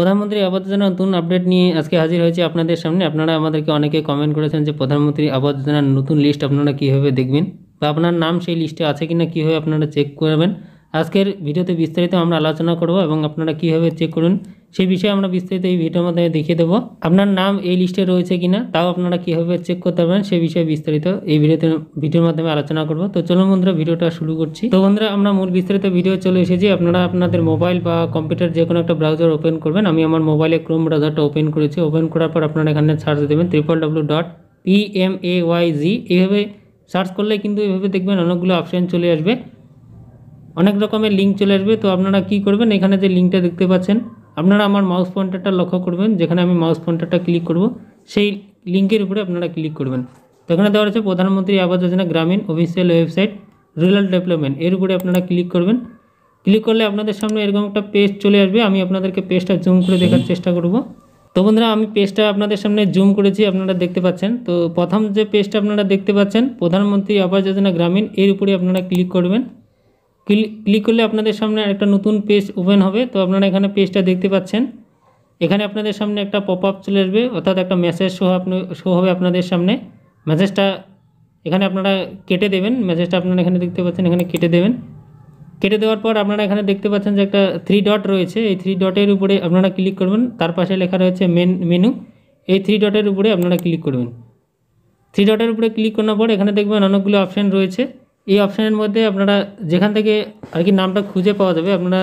প্রধানমন্ত্রী আবাস যোজনার নতুন আপডেট নিয়ে আজকে হাজির হয়েছে আপনাদের সামনে আপনারা আমাদেরকে অনেকে কমেন্ট করেছেন যে প্রধানমন্ত্রী আবাস যোজনার নতুন লিস্ট আপনারা কীভাবে দেখবেন বা আপনার নাম সেই লিস্টে আছে কি না কীভাবে আপনারা চেক করবেন আজকের ভিডিওতে বিস্তারিত আমরা আলোচনা করব এবং আপনারা কীভাবে চেক করুন সেই বিষয়ে আমরা বিস্তারিত এই ভিডিওর মাধ্যমে দেখিয়ে দেবো আপনার নাম এই লিস্টে রয়েছে কিনা তাও আপনারা কীভাবে চেক করতে পারবেন সেই বিষয়ে বিস্তারিত এই ভিডিওতে ভিডিওর মাধ্যমে আলোচনা করব তো চলুন বন্ধুরা ভিডিওটা শুরু করছি তো বন্ধুরা আমরা মূল বিস্তারিত ভিডিও চলে এসেছি আপনারা আপনাদের মোবাইল বা কম্পিউটার যে কোনো একটা ব্রাউজার ওপেন করবেন আমি আমার মোবাইলে ক্রোম ব্রাউজারটা ওপেন করেছি ওপেন করার পর আপনারা এখানে সার্চ দেবেন triple W dot P M A Y G এইভাবে সার্চ করলে কিন্তু এইভাবে দেখবেন অনেকগুলো অপশান চলে আসবে অনেক রকমের লিঙ্ক চলে আসবে তো আপনারা কি করবেন এখানে যে লিঙ্কটা দেখতে পাচ্ছেন আপনারা আমার মাউস পয়েন্টারটা লক্ষ্য করবেন যেখানে আমি মাউস পয়েন্টারটা ক্লিক করব সেই লিঙ্কের উপরে আপনারা ক্লিক করবেন তো এখানে দেওয়া রয়েছে প্রধানমন্ত্রী আবাস যোজনা গ্রামীণ অফিসিয়াল ওয়েবসাইট রুরাল ডেভেলপমেন্ট এর উপরে আপনারা ক্লিক করবেন ক্লিক করলে আপনাদের সামনে এরকম একটা পেজ চলে আসবে আমি আপনাদেরকে পেজটা জুম করে দেখার চেষ্টা করব তো বন্ধুরা আমি পেজটা আপনাদের সামনে জুম করেছি আপনারা দেখতে পাচ্ছেন তো প্রথম যে পেজটা আপনারা দেখতে পাচ্ছেন প্রধানমন্ত্রী আবাস যোজনা গ্রামীণ এর উপরে আপনারা ক্লিক করবেন ক্লিক করলে আপনাদের সামনে একটা নতুন পেজ ওপেন হবে তো আপনারা এখানে পেজটা দেখতে পাচ্ছেন এখানে আপনাদের সামনে একটা পপ আপ চলে আসবে অর্থাৎ একটা মেসেজ শো আপনি শো হবে আপনাদের সামনে মেসেজটা এখানে আপনারা কেটে দেবেন মেসেজটা আপনারা এখানে দেখতে পাচ্ছেন এখানে কেটে দেবেন কেটে দেওয়ার পর আপনারা এখানে দেখতে পাচ্ছেন যে একটা থ্রি ডট রয়েছে এই থ্রি ডটের উপরে আপনারা ক্লিক করবেন তার পাশে লেখা রয়েছে মেন মেনু এই থ্রি ডটের উপরে আপনারা ক্লিক করবেন থ্রি ডটের উপরে ক্লিক করার পর এখানে দেখবেন অনেকগুলো অপশান রয়েছে এই অপশানের মধ্যে আপনারা যেখান থেকে আর কি নামটা খুঁজে পাওয়া যাবে আপনারা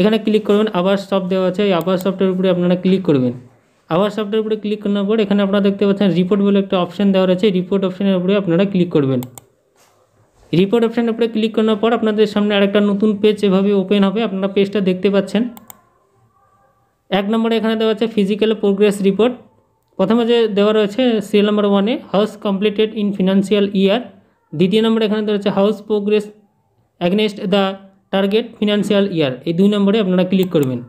এখানে ক্লিক করবেন আবার শপ দেওয়া আছে এই আবার সফটের উপরে আপনারা ক্লিক করবেন আবার সফটের উপরে ক্লিক করার পর এখানে আপনারা দেখতে পাচ্ছেন রিপোর্ট বলে একটা অপশান দেওয়া রয়েছে রিপোর্ট অপশানের উপরে আপনারা ক্লিক করবেন রিপোর্ট অপশানের উপরে ক্লিক করার পর আপনাদের সামনে আরেকটা নতুন পেজ এভাবে ওপেন হবে আপনারা পেজটা দেখতে পাচ্ছেন এক নম্বরে এখানে দেওয়া আছে ফিজিক্যাল প্রোগ্রেস রিপোর্ট প্রথমে যে দেওয়া রয়েছে সিল নাম্বার ওয়ানে house completed in financial year দ্বিতীয় নম্বরে এখানে ধরেছে house progress against the target financial year এই দুই নম্বরে আপনারা ক্লিক করবেন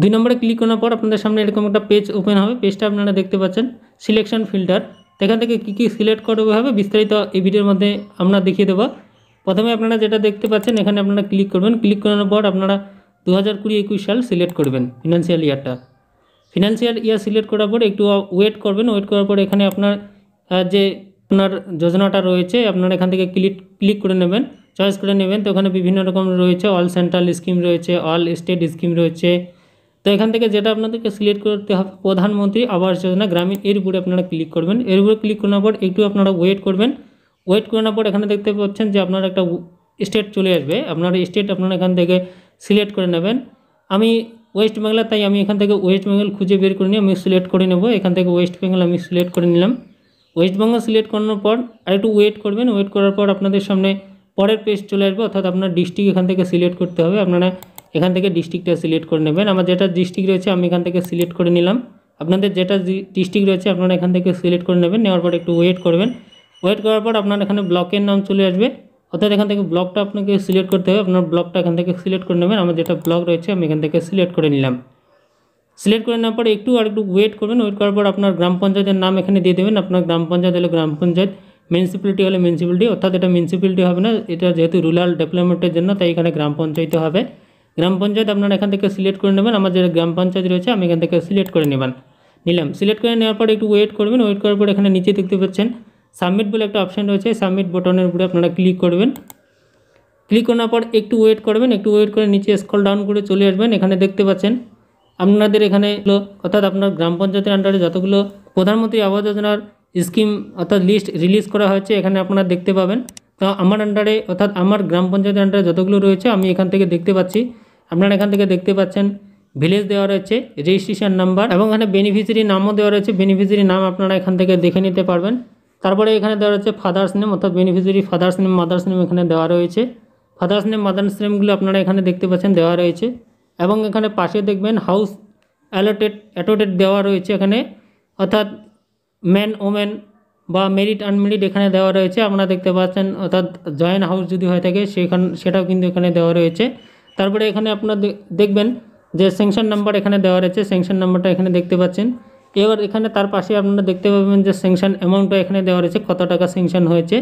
দুই নম্বরে ক্লিক করার পর আপনাদের সামনে এরকম একটা পেজ ওপেন হবে পেজটা আপনারা দেখতে পাচ্ছেন সিলেকশন ফিল্টার এখান থেকে কী কী সিলেক্ট করবে হবে বিস্তারিত এই ভিডিওর মধ্যে আমরা দেখিয়ে দেবো প্রথমে আপনারা যেটা দেখতে পাচ্ছেন এখানে আপনারা ক্লিক করবেন ক্লিক করানোর পর আপনারা দু হাজার কুড়ি একুশ সাল সিলেক্ট করবেন ফিনান্সিয়াল ইয়ারটা ফিনান্সিয়াল ইয়ার সিলেক্ট করার পর একটু ওয়েট করবেন ওয়েট করার পর এখানে আপনার যে আপনার যোজনাটা রয়েছে আপনারা এখান থেকে ক্লিক ক্লিক করে নেবেন চয়েস করে নেবেন তো ওখানে বিভিন্ন রকম রয়েছে অল সেন্ট্রাল স্কিম রয়েছে অল স্টেট স্কিম রয়েছে তো এখান থেকে যেটা আপনাদেরকে সিলেক্ট করতে হবে প্রধানমন্ত্রী আবাস যোজনা গ্রামীণ এর উপরে আপনারা ক্লিক করবেন এর উপরে ক্লিক করার পর একটু আপনারা ওয়েট করবেন ওয়েট করার পর এখানে দেখতে পাচ্ছেন যে আপনার একটা স্টেট চলে আসবে আপনার স্টেট আপনারা এখান থেকে সিলেক্ট করে নেবেন আমি ওয়েস্ট বেঙ্গলা তাই আমি এখান থেকে ওয়েস্ট বেঙ্গল খুঁজে বের করে নিই আমি সিলেক্ট করে নেব এখান থেকে ওয়েস্ট বেঙ্গল আমি সিলেক্ট করে নিলাম ওয়েস্টবেঙ্গল সিলেক্ট করানোর পর আর একটু ওয়েট করবেন ওয়েট করার পর আপনাদের সামনে পরের পেজ চলে আসবে অর্থাৎ আপনার ডিস্ট্রিক্ট এখান থেকে সিলেক্ট করতে হবে আপনারা এখান থেকে ডিস্ট্রিক্টটা সিলেক্ট করে নেবেন আমার যেটা ডিস্ট্রিক্ট রয়েছে আমি এখান থেকে সিলেক্ট করে নিলাম আপনাদের যেটা ডিস্ট্রিক্ট রয়েছে আপনারা এখান থেকে সিলেক্ট করে নেবেন নেওয়ার পর একটু ওয়েট করবেন ওয়েট করার পর আপনার এখানে ব্লকের নাম চলে আসবে অর্থাৎ এখান থেকে ব্লকটা আপনাকে সিলেক্ট করতে হবে আপনার ব্লকটা এখান থেকে সিলেক্ট করে নেবেন আমার যেটা ব্লক রয়েছে আমি এখান থেকে সিলেক্ট করে নিলাম সিলেক্ট করে নেওয়ার পর একটু আর একটু ওয়েট করবেন ওয়েট করার পর আপনার গ্রাম পঞ্চায়েতের নাম এখানে দিয়ে দেবেন আপনার গ্রাম পঞ্চায়েত হলে গ্রাম পঞ্চায়েত মিউনিসিপ্যালিটি হলে মিউনিসিপ্যালিটি অর্থাৎ এটা মিউনিসিপ্যালিটি হবে না এটা যেহেতু রুরাল ডেভেলপমেন্টের জন্য তাই এখানে গ্রাম পঞ্চায়েত হবে গ্রাম পঞ্চায়েত আপনারা এখান থেকে সিলেক্ট করে নেবেন আমার যে গ্রাম পঞ্চায়েত রয়েছে আমি এখান থেকে সিলেক্ট করে নেবেন নিলাম সিলেক্ট করে নেওয়ার পর একটু ওয়েট করবেন ওয়েট করার পর এখানে নিচে দেখতে পাচ্ছেন সাবমিট বলে একটা অপশান রয়েছে সাবমিট বটনের উপরে আপনারা ক্লিক করবেন ক্লিক করার পর একটু ওয়েট করবেন একটু ওয়েট করে নিচে স্কল ডাউন করে চলে আসবেন এখানে দেখতে পাচ্ছেন আপনাদের এখানে অর্থাৎ আপনার গ্রাম পঞ্চায়েতের আন্ডারে যতগুলো প্রধানমন্ত্রী আবাস যোজনার স্কিম অর্থাৎ লিস্ট রিলিজ করা হয়েছে এখানে আপনারা দেখতে পাবেন তো আমার আন্ডারে অর্থাৎ আমার গ্রাম পঞ্চায়েতের আন্ডারে যতগুলো রয়েছে আমি এখান থেকে দেখতে পাচ্ছি আপনারা এখান থেকে দেখতে পাচ্ছেন ভিলেজ দেওয়া রয়েছে রেজিস্ট্রেশন নাম্বার এবং এখানে বেনিফিসিয়ারি নামও দেওয়া রয়েছে বেনিফিসিয়ারি নাম আপনারা এখান থেকে দেখে নিতে পারবেন তারপরে এখানে দেওয়া রয়েছে ফাদার্স নেম অর্থাৎ beneficiary father's name mother's name এখানে দেওয়া রয়েছে ফাদার্স নেম মাদার্স নেমগুলো আপনারা এখানে দেখতে পাচ্ছেন দেওয়া রয়েছে এবং এখানে পাশে দেখবেন হাউস অ্যালোটেড অ্যাটোটেড দেওয়া রয়েছে এখানে অর্থাৎ ম্যান ওমেন বা মেরিট আনমেরিট এখানে দেওয়া রয়েছে আপনারা দেখতে পাচ্ছেন অর্থাৎ জয়েন্ট হাউস যদি হয়ে থাকে সেখান সেটাও কিন্তু এখানে দেওয়া রয়েছে তারপরে এখানে আপনার দেখবেন যে স্যাংশন নাম্বার এখানে দেওয়া রয়েছে স্যাংশন নাম্বারটা এখানে দেখতে পাচ্ছেন এবার এখানে তার পাশে আপনারা দেখতে পাবেন যে স্যাংশন অ্যামাউন্টটা এখানে দেওয়া রয়েছে কত টাকা স্যাংশন হয়েছে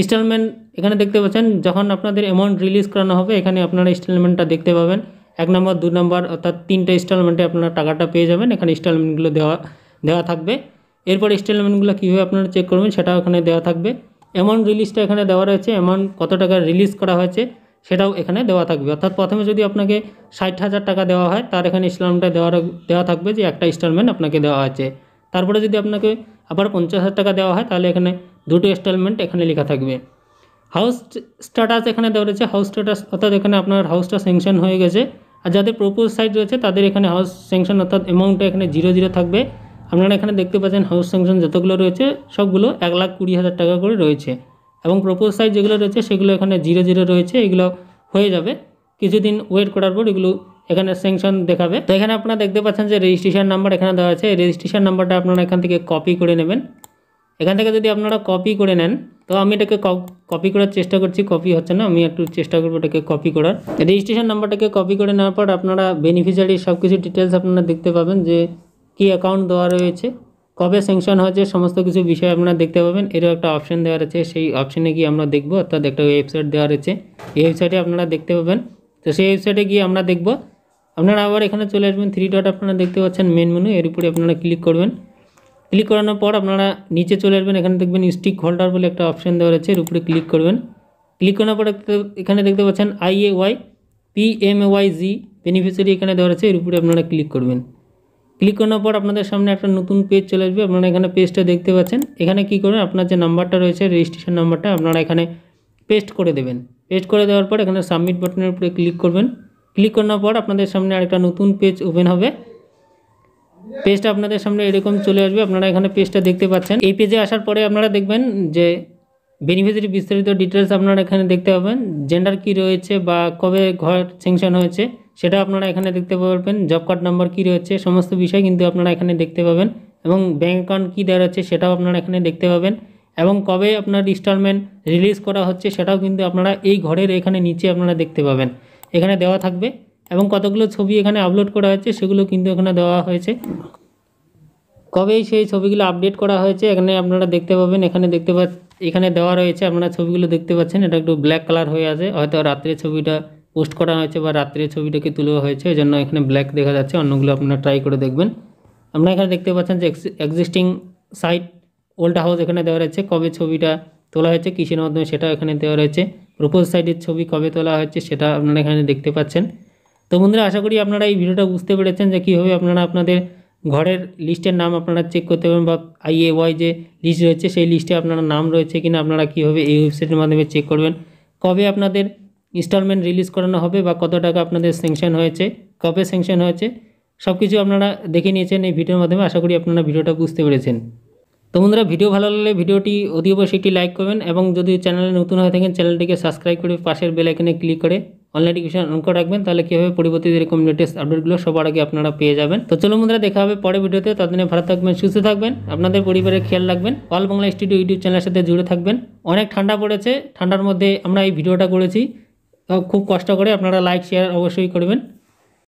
ইনস্টলমেন্ট এখানে দেখতে পাচ্ছেন যখন আপনাদের অ্যামাউন্ট রিলিজ করানো হবে এখানে আপনারা ইনস্টলমেন্টটা দেখতে পাবেন এক নম্বর দু নম্বর অর্থাৎ তিনটা ইনস্টলমেন্টে আপনারা টাকাটা পেয়ে যাবেন এখানে ইনস্টলমেন্টগুলো দেওয়া দেওয়া থাকবে এরপর ইনস্টলমেন্টগুলো কীভাবে আপনারা চেক করবেন সেটাও এখানে দেওয়া থাকবে অ্যামাউন্ট রিলিজটা এখানে দেওয়া রয়েছে অ্যামাউন্ট কত টাকা রিলিজ করা হয়েছে সেটাও এখানে দেওয়া থাকবে অর্থাৎ প্রথমে যদি আপনাকে ষাট হাজার টাকা দেওয়া হয় তার এখানে ইনস্টলমেন্টটা দেওয়া দেওয়া থাকবে যে একটা ইনস্টলমেন্ট আপনাকে দেওয়া হয়েছে তারপরে যদি আপনাকে আবার পঞ্চাশ হাজার টাকা দেওয়া হয় তাহলে এখানে দুটো ইনস্টলমেন্ট এখানে লেখা থাকবে হাউস স্ট্যাটাস এখানে দেওয়া রয়েছে হাউস স্ট্যাটাস অর্থাৎ এখানে আপনার হাউসটা স্যাংশন হয়ে গেছে আর যাদের প্রপোজ সাইট রয়েছে তাদের এখানে হাউস স্যাংশন অর্থাৎ অ্যামাউন্টটা এখানে জিরো জিরো থাকবে আপনারা এখানে দেখতে পাচ্ছেন হাউস স্যাংশন যতগুলো রয়েছে সবগুলো এক লাখ কুড়ি হাজার টাকা করে রয়েছে এবং প্রপোজ সাইট যেগুলো রয়েছে সেগুলো এখানে জিরো জিরো রয়েছে এগুলো হয়ে যাবে কিছুদিন ওয়েট করার পর এগুলো এখানে স্যাংশন দেখাবে তো এখানে আপনারা দেখতে পাচ্ছেন যে রেজিস্ট্রেশন নাম্বার এখানে দেওয়া আছে রেজিস্ট্রেশন নাম্বারটা আপনারা এখান থেকে কপি করে নেবেন এখান থেকে যদি আপনারা কপি করে নেন তো আমি এটাকে কপি করার চেষ্টা করছি কপি হচ্ছে না আমি একটু চেষ্টা করবো এটাকে কপি করার রেজিস্ট্রেশন নাম্বারটাকে কপি করে নেওয়ার পর আপনারা বেনিফিশিয়ারি সব কিছু ডিটেলস আপনারা দেখতে পাবেন যে কি অ্যাকাউন্ট দেওয়া রয়েছে কবে স্যাংশন হয়েছে সমস্ত কিছু বিষয় আপনারা দেখতে পাবেন এরও একটা অপশন দেওয়া রয়েছে সেই অপশনে গিয়ে আমরা দেখব অর্থাৎ একটা ওয়েবসাইট দেওয়া রয়েছে এই ওয়েবসাইটে আপনারা দেখতে পাবেন তো সেই ওয়েবসাইটে গিয়ে আমরা দেখব আপনারা আবার এখানে চলে আসবেন থ্রি ডট আপনারা দেখতে পাচ্ছেন মেন মেনু এর উপরে আপনারা ক্লিক করবেন ক্লিক করানোর পর আপনারা নিচে চলে আসবেন এখানে দেখবেন স্টিক হোল্ডার বলে একটা অপশান দেওয়া রয়েছে এর উপরে ক্লিক করবেন ক্লিক করার পর এখানে দেখতে পাচ্ছেন IA Y P M Y G beneficiary এখানে দেওয়া রয়েছে এর উপরে আপনারা ক্লিক করবেন ক্লিক করার পর আপনাদের সামনে একটা নতুন পেজ চলে আসবে আপনারা এখানে পেজটা দেখতে পাচ্ছেন এখানে কি করবেন আপনার যে নাম্বারটা রয়েছে রেজিস্ট্রেশন নাম্বারটা আপনারা এখানে পেস্ট করে দেবেন পেস্ট করে দেওয়ার পর এখানে সাবমিট বাটনের উপরে ক্লিক করবেন ক্লিক করার পর আপনাদের সামনে আরেকটা নতুন পেজ ওপেন হবে পেজটা আপনাদের সামনে এরকম চলে আসবে আপনারা এখানে পেজটা দেখতে পাচ্ছেন এই পেজে আসার পরে আপনারা দেখবেন যে বেনিফিসিয়ারি বিস্তারিত ডিটেলস আপনারা এখানে দেখতে পাবেন জেন্ডার কি রয়েছে বা কবে ঘর স্যাংশন হয়েছে সেটা আপনারা এখানে দেখতে পারবেন জব কার্ড নাম্বার কী রয়েছে সমস্ত বিষয় কিন্তু আপনারা এখানে দেখতে পাবেন এবং ব্যাঙ্ক অ্যাকাউন্ট কী দেওয়া রয়েছে সেটাও আপনারা এখানে দেখতে পাবেন এবং কবে আপনার ইনস্টলমেন্ট রিলিজ করা হচ্ছে সেটাও কিন্তু আপনারা এই ঘরের এখানে নিচে আপনারা দেখতে পাবেন এখানে দেওয়া থাকবে এবং কতগুলো ছবি এখানে আপলোড করা হয়েছে সেগুলো কিন্তু এখানে দেওয়া হয়েছে কবেই সেই ছবিগুলো আপডেট করা হয়েছে এখানে আপনারা দেখতে পাবেন এখানে দেখতে পা এখানে দেওয়া রয়েছে আপনারা ছবিগুলো দেখতে পাচ্ছেন এটা একটু ব্ল্যাক কালার হয়ে আছে হয়তো রাত্রের ছবিটা পোস্ট করা হয়েছে বা রাত্রের ছবিটাকে তুলে হয়েছে এই জন্য এখানে ব্ল্যাক দেখা যাচ্ছে অন্যগুলো আপনারা ট্রাই করে দেখবেন আপনারা এখানে দেখতে পাচ্ছেন যে এক্সিস্টিং সাইট ওল্ড হাউস এখানে দেওয়া রয়েছে কবে ছবিটা তোলা হয়েছে কিসের মাধ্যমে সেটা এখানে দেওয়া রয়েছে প্রোপোজ সাইটের ছবি কবে তোলা হয়েছে সেটা আপনারা এখানে দেখতে পাচ্ছেন তো বন্ধুরা আশা করি আপনারা এই ভিডিওটা বুঝতে পেরেছেন যে কীভাবে আপনারা আপনাদের ঘরের লিস্টের নাম আপনারা চেক করতে পারবেন বা আই এ ওয়াই যে লিস্ট রয়েছে সেই লিস্টে আপনারা নাম রয়েছে কিনা আপনারা কীভাবে এই ওয়েবসাইটের মাধ্যমে চেক করবেন কবে আপনাদের ইনস্টলমেন্ট রিলিজ করানো হবে বা কত টাকা আপনাদের স্যাংশন হয়েছে কবে স্যাংশন হয়েছে সব কিছু আপনারা দেখে নিয়েছেন এই ভিডিওর মাধ্যমে আশা করি আপনারা ভিডিওটা বুঝতে পেরেছেন তো বন্ধুরা ভিডিও ভালো লাগলে ভিডিওটি অতি অবশ্যই একটি লাইক করবেন এবং যদি চ্যানেলে নতুন হয়ে থাকেন চ্যানেলটিকে সাবস্ক্রাইব করে পাশের বেলাইকনে ক্লিক করে অনলাইন টিউশন অঙ্ক রাখবেন তাহলে কীভাবে পরিবর্তিত এরকম লেটেস্ট আপডেটগুলো সবার আগে আপনারা পেয়ে যাবেন তো চলুন বন্ধুরা দেখা হবে পরে ভিডিওতে তাদের ভালো থাকবেন সুস্থ থাকবেন আপনাদের পরিবারের খেয়াল রাখবেন অল বাংলা স্টুডিও ইউটিউব চ্যানেলের সাথে জুড়ে থাকবেন অনেক ঠান্ডা পড়েছে ঠান্ডার মধ্যে আমরা এই ভিডিওটা করেছি খুব কষ্ট করে আপনারা লাইক শেয়ার অবশ্যই করবেন